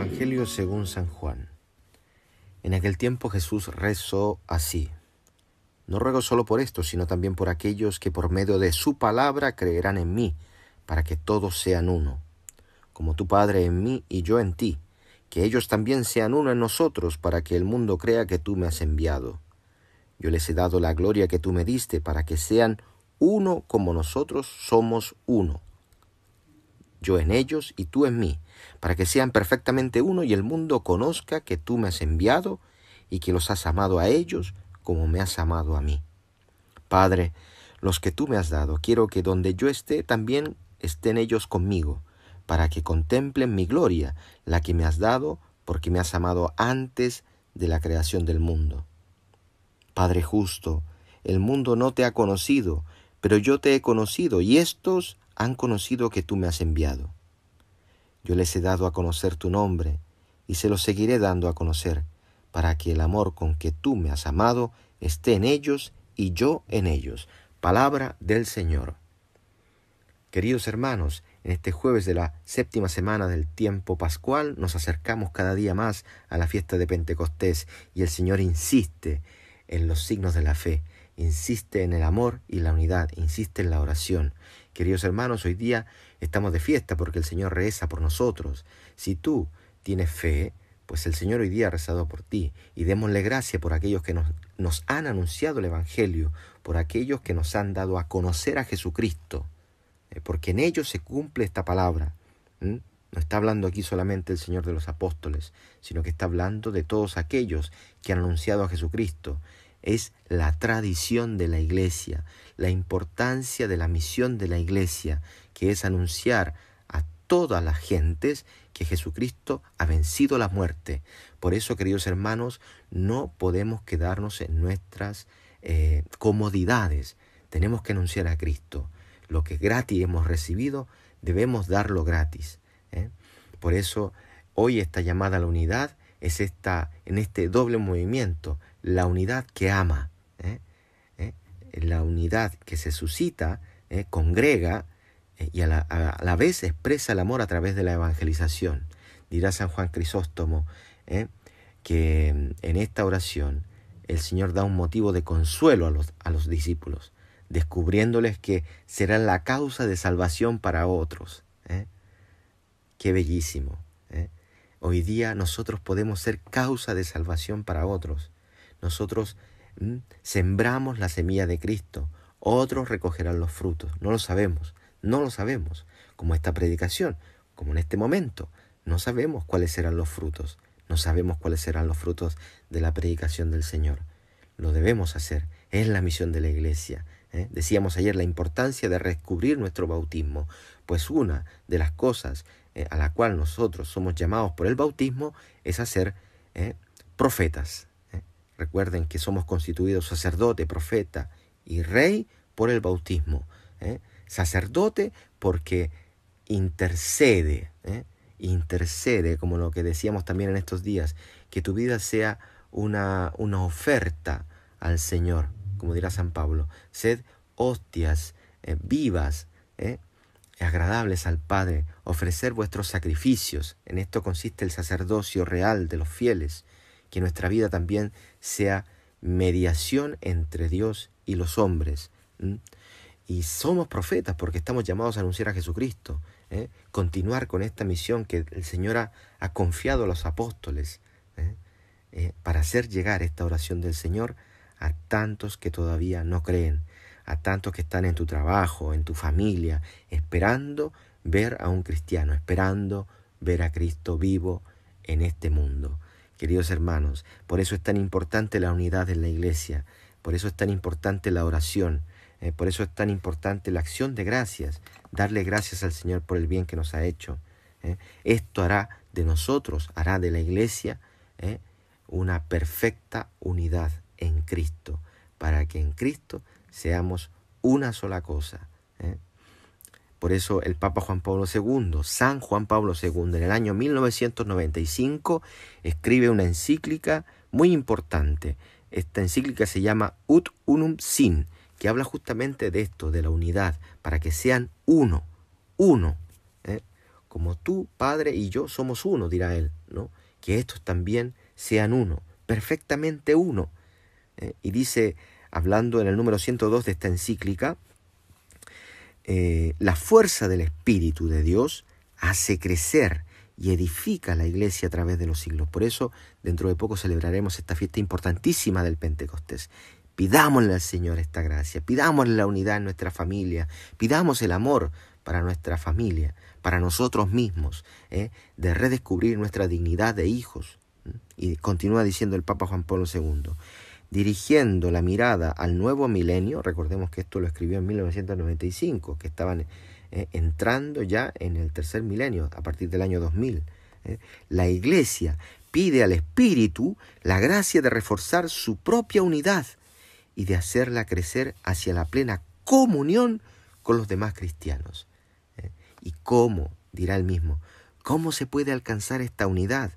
Evangelio según San Juan. En aquel tiempo Jesús rezó así. No ruego solo por esto, sino también por aquellos que por medio de su palabra creerán en mí, para que todos sean uno, como tu Padre en mí y yo en ti, que ellos también sean uno en nosotros, para que el mundo crea que tú me has enviado. Yo les he dado la gloria que tú me diste, para que sean uno como nosotros somos uno yo en ellos y tú en mí, para que sean perfectamente uno y el mundo conozca que tú me has enviado y que los has amado a ellos como me has amado a mí. Padre, los que tú me has dado, quiero que donde yo esté también estén ellos conmigo, para que contemplen mi gloria, la que me has dado, porque me has amado antes de la creación del mundo. Padre justo, el mundo no te ha conocido, pero yo te he conocido, y estos han conocido que tú me has enviado. Yo les he dado a conocer tu nombre, y se lo seguiré dando a conocer, para que el amor con que tú me has amado esté en ellos y yo en ellos. Palabra del Señor. Queridos hermanos, en este jueves de la séptima semana del tiempo pascual nos acercamos cada día más a la fiesta de Pentecostés y el Señor insiste en los signos de la fe, insiste en el amor y la unidad, insiste en la oración, Queridos hermanos, hoy día estamos de fiesta porque el Señor reza por nosotros. Si tú tienes fe, pues el Señor hoy día ha rezado por ti. Y démosle gracia por aquellos que nos, han anunciado el Evangelio, por aquellos que nos han dado a conocer a Jesucristo, eh, porque en ellos se cumple esta palabra. No está hablando aquí solamente el Señor de los apóstoles, sino que está hablando de todos aquellos que han anunciado a Jesucristo, es la tradición de la iglesia, la importancia de la misión de la iglesia, que es anunciar a todas las gentes que Jesucristo ha vencido la muerte. Por eso, queridos hermanos, no podemos quedarnos en nuestras eh, comodidades. Tenemos que anunciar a Cristo. Lo que gratis hemos recibido, debemos darlo gratis. ¿eh? Por eso, hoy esta llamada a la unidad es esta, en este doble movimiento, la unidad que ama, ¿eh? ¿Eh? la unidad que se suscita, ¿eh? congrega y a la, vez expresa el amor a través de la evangelización. Dirá San Juan Crisóstomo que en esta oración el Señor da un motivo de consuelo a los, a los discípulos, descubriéndoles que serán la causa de salvación para otros. Qué bellísimo. Hoy día nosotros podemos ser causa de salvación para otros. Nosotros mm, sembramos la semilla de Cristo, otros recogerán los frutos. No lo sabemos, no lo sabemos. Como esta predicación, como en este momento, no sabemos cuáles serán los frutos. No sabemos cuáles serán los frutos de la predicación del Señor. Lo debemos hacer. Es la misión de la iglesia. ¿eh? Decíamos ayer la importancia de descubrir nuestro bautismo, pues una de las cosas eh, a la cual nosotros somos llamados por el bautismo es a ser eh, profetas. Eh. Recuerden que somos constituidos sacerdote, profeta y rey por el bautismo. Sacerdote porque intercede, intercede, como lo que decíamos también en estos días, que tu vida sea una, oferta al Señor, como dirá San Pablo, sed hostias vivas, agradables al Padre, ofrecer vuestros sacrificios. En esto consiste el sacerdocio real de los fieles, que nuestra vida también sea mediación entre Dios y los hombres. Y somos profetas porque estamos llamados a anunciar a Jesucristo, ¿eh? continuar con esta misión que el Señor ha, confiado a los apóstoles ¿eh? Eh, para hacer llegar esta oración del Señor a tantos que todavía no creen a tantos que están en tu trabajo, en tu familia, esperando ver a un cristiano, esperando ver a Cristo vivo en este mundo. Queridos hermanos, por eso es tan importante la unidad en la iglesia, por eso es tan importante la oración, eh, por eso es tan importante la acción de gracias, darle gracias al Señor por el bien que nos ha hecho. Eh. Esto hará de nosotros, hará de la iglesia eh, una perfecta unidad en Cristo, para que en Cristo seamos una sola cosa. ¿eh? Por eso el Papa Juan Pablo II, San Juan Pablo II, en el año 1995 escribe una encíclica muy importante. Esta encíclica se llama Ut Unum Sin, que habla justamente de esto, de la unidad, para que sean uno, uno. ¿eh? Como tú, Padre, y yo somos uno, dirá él, ¿no? Que estos también sean uno, perfectamente uno. ¿eh? Y dice hablando en el número 102 de esta encíclica, eh, la fuerza del Espíritu de Dios hace crecer y edifica la iglesia a través de los siglos. Por eso, dentro de poco celebraremos esta fiesta importantísima del Pentecostés. Pidámosle al Señor esta gracia, pidámosle la unidad en nuestra familia, pidamos el amor para nuestra familia, para nosotros mismos, ¿eh? de redescubrir nuestra dignidad de hijos. ¿Mm? Y continúa diciendo el Papa Juan Pablo II dirigiendo la mirada al nuevo milenio, recordemos que esto lo escribió en 1995, que estaban eh, entrando ya en el tercer milenio, a partir del año 2000. Eh, la Iglesia pide al Espíritu la gracia de reforzar su propia unidad y de hacerla crecer hacia la plena comunión con los demás cristianos. Eh, ¿Y cómo? dirá el mismo. ¿Cómo se puede alcanzar esta unidad?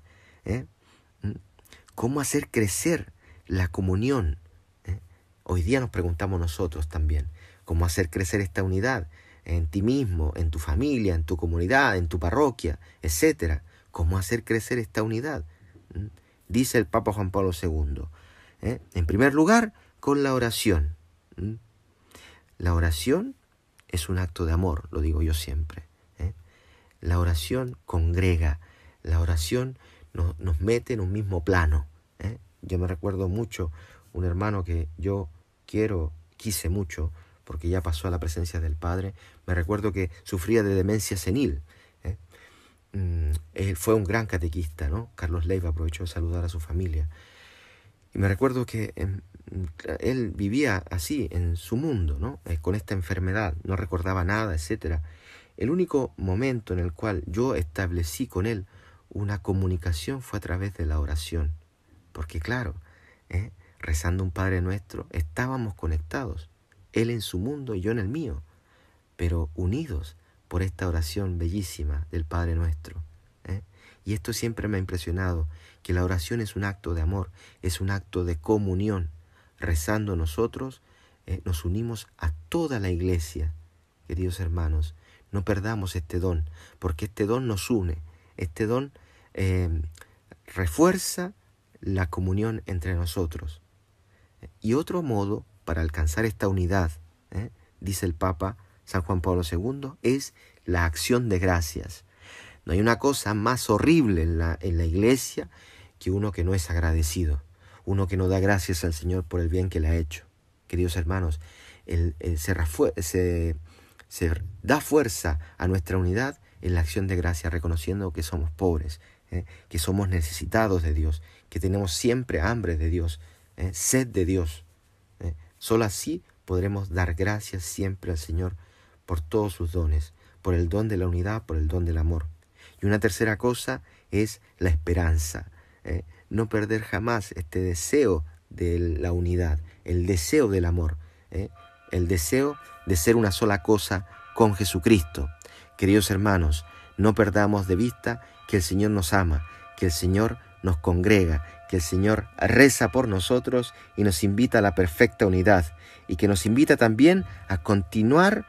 ¿Cómo hacer crecer? la comunión. ¿eh? Hoy día nos preguntamos nosotros también cómo hacer crecer esta unidad en ti mismo, en tu familia, en tu comunidad, en tu parroquia, etcétera. ¿Cómo hacer crecer esta unidad? ¿Mm? Dice el Papa Juan Pablo II. ¿eh? En primer lugar, con la oración. ¿Mm? La oración es un acto de amor, lo digo yo siempre. ¿eh? La oración congrega, la oración nos, nos mete en un mismo plano. ¿eh? Yo me recuerdo mucho un hermano que yo quiero, quise mucho, porque ya pasó a la presencia del Padre. Me recuerdo que sufría de demencia senil. ¿eh? Mm, él fue un gran catequista, ¿no? Carlos Leiva aprovechó de saludar a su familia. Y me recuerdo que em, él vivía así, en su mundo, ¿no? Eh, con esta enfermedad, no recordaba nada, etc. El único momento en el cual yo establecí con él una comunicación fue a través de la oración. Porque claro, ¿eh? rezando un Padre nuestro, estábamos conectados, Él en su mundo y yo en el mío, pero unidos por esta oración bellísima del Padre nuestro. ¿eh? Y esto siempre me ha impresionado, que la oración es un acto de amor, es un acto de comunión. Rezando nosotros, ¿eh? nos unimos a toda la iglesia. Queridos hermanos, no perdamos este don, porque este don nos une, este don refuerza la comunión entre nosotros. Y otro modo para alcanzar esta unidad, ¿eh? dice el Papa San Juan Pablo II, es la acción de gracias. No hay una cosa más horrible en la, en la iglesia que uno que no es agradecido, uno que no da gracias al Señor por el bien que le ha hecho. Queridos hermanos, el, el se, da fuerza a nuestra unidad en la acción de gracias, reconociendo que somos pobres, ¿eh? que somos necesitados de Dios, que tenemos siempre hambre de Dios, ¿eh? sed de Dios. ¿eh? Solo así podremos dar gracias siempre al Señor por todos sus dones, por el don de la unidad, por el don del amor. Y una tercera cosa es la esperanza. No perder jamás este deseo de la unidad, el deseo del amor, el deseo de ser una sola cosa con Jesucristo. Queridos hermanos, no perdamos de vista que el Señor nos ama, que el Señor nos congrega, que el Señor reza por nosotros y nos invita a la perfecta unidad y que nos invita también a continuar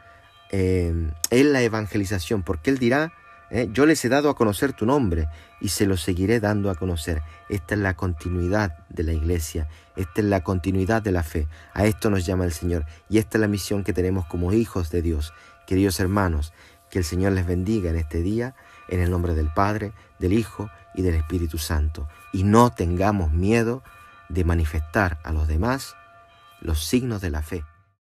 em, en la evangelización, porque Él dirá, ¿eh? yo les he dado a conocer tu nombre y se lo seguiré dando a conocer. Esta es la continuidad de la iglesia, esta es la continuidad de la fe. A esto nos llama el Señor y esta es la misión que tenemos como hijos de Dios. Queridos hermanos, que el Señor les bendiga en este día en el nombre del Padre, del Hijo y del Espíritu Santo. Y no tengamos miedo de manifestar a los demás los signos de la fe.